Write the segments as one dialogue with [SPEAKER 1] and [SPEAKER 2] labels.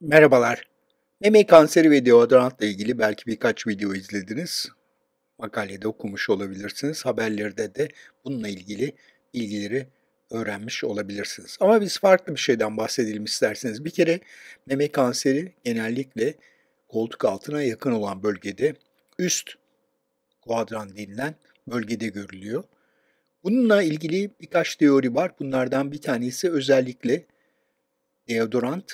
[SPEAKER 1] Merhabalar. Meme kanseri ve deodorantla ilgili belki birkaç video izlediniz. Makalede okumuş olabilirsiniz. Haberlerde de bununla ilgili bilgileri öğrenmiş olabilirsiniz. Ama biz farklı bir şeyden bahsedelim isterseniz. Bir kere meme kanseri genellikle koltuk altına yakın olan bölgede üst Quadran denilen bölgede görülüyor. Bununla ilgili birkaç teori var. Bunlardan bir tanesi özellikle deodorant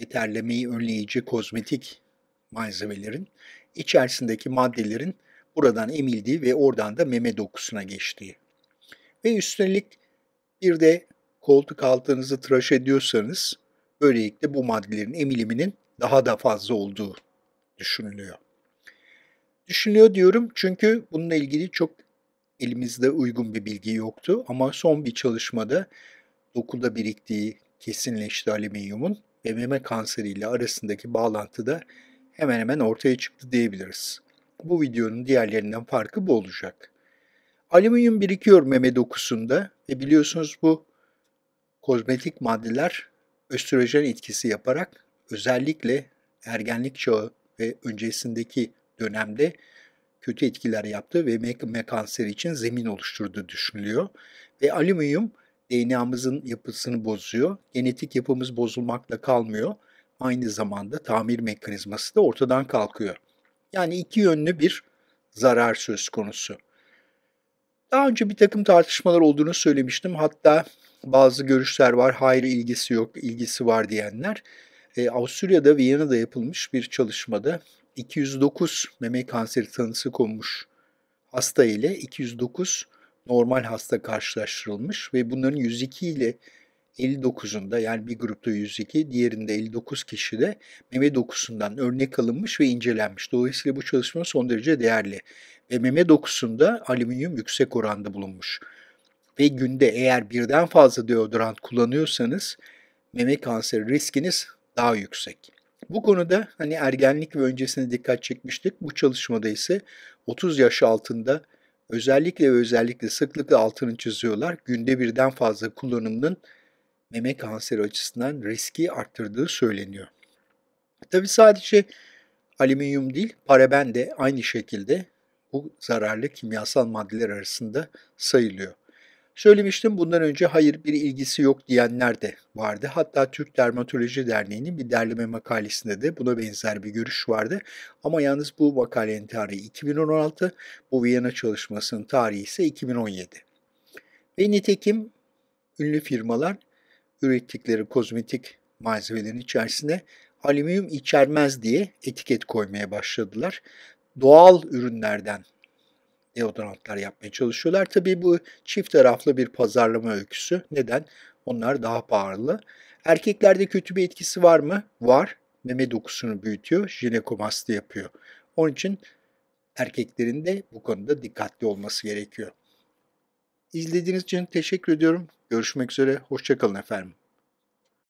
[SPEAKER 1] ve terlemeyi önleyici kozmetik malzemelerin içerisindeki maddelerin buradan emildiği ve oradan da meme dokusuna geçtiği. Ve üstelik bir de koltuk altınızı tıraş ediyorsanız böylelikle bu maddelerin emiliminin daha da fazla olduğu düşünülüyor düşünüyor diyorum çünkü bununla ilgili çok elimizde uygun bir bilgi yoktu ama son bir çalışmada dokuda biriktiği kesinleşti alüminyumun ve meme kanseriyle arasındaki bağlantıda hemen hemen ortaya çıktı diyebiliriz. Bu videonun diğerlerinden farkı bu olacak. Alüminyum birikiyor meme dokusunda ve biliyorsunuz bu kozmetik maddeler östrojen etkisi yaparak özellikle ergenlik çağı ve öncesindeki dönemde kötü etkiler yaptı ve meme kanseri için zemin oluşturdu düşünülüyor. Ve alüminyum DNA'mızın yapısını bozuyor. Genetik yapımız bozulmakla kalmıyor. Aynı zamanda tamir mekanizması da ortadan kalkıyor. Yani iki yönlü bir zarar söz konusu. Daha önce bir takım tartışmalar olduğunu söylemiştim. Hatta bazı görüşler var. Hayır ilgisi yok, ilgisi var diyenler. E, Avusturya'da, Viyana'da yapılmış bir çalışmada 209 meme kanseri tanısı konmuş hasta ile 209 normal hasta karşılaştırılmış ve bunların 102 ile 59'unda yani bir grupta 102, diğerinde 59 kişi de meme dokusundan örnek alınmış ve incelenmiş. Dolayısıyla bu çalışma son derece değerli. Ve meme dokusunda alüminyum yüksek oranda bulunmuş. Ve günde eğer birden fazla deodorant kullanıyorsanız meme kanseri riskiniz daha yüksek. Bu konuda hani ergenlik ve öncesine dikkat çekmiştik. Bu çalışmada ise 30 yaş altında özellikle ve özellikle sıklıkla altını çiziyorlar. Günde birden fazla kullanımının meme kanseri açısından riski arttırdığı söyleniyor. Tabi sadece alüminyum değil, paraben de aynı şekilde bu zararlı kimyasal maddeler arasında sayılıyor. Söylemiştim bundan önce hayır bir ilgisi yok diyenler de vardı. Hatta Türk Dermatoloji Derneği'nin bir derleme makalesinde de buna benzer bir görüş vardı. Ama yalnız bu makalenin tarihi 2016, bu Viyana çalışmasının tarihi ise 2017. Ve nitekim ünlü firmalar ürettikleri kozmetik malzemelerin içerisine alüminyum içermez diye etiket koymaya başladılar. Doğal ürünlerden deodorantlar yapmaya çalışıyorlar. Tabii bu çift taraflı bir pazarlama öyküsü. Neden? Onlar daha pahalı. Erkeklerde kötü bir etkisi var mı? Var. Meme dokusunu büyütüyor, jinekomasti yapıyor. Onun için erkeklerin de bu konuda dikkatli olması gerekiyor. İzlediğiniz için teşekkür ediyorum. Görüşmek üzere. Hoşçakalın efendim.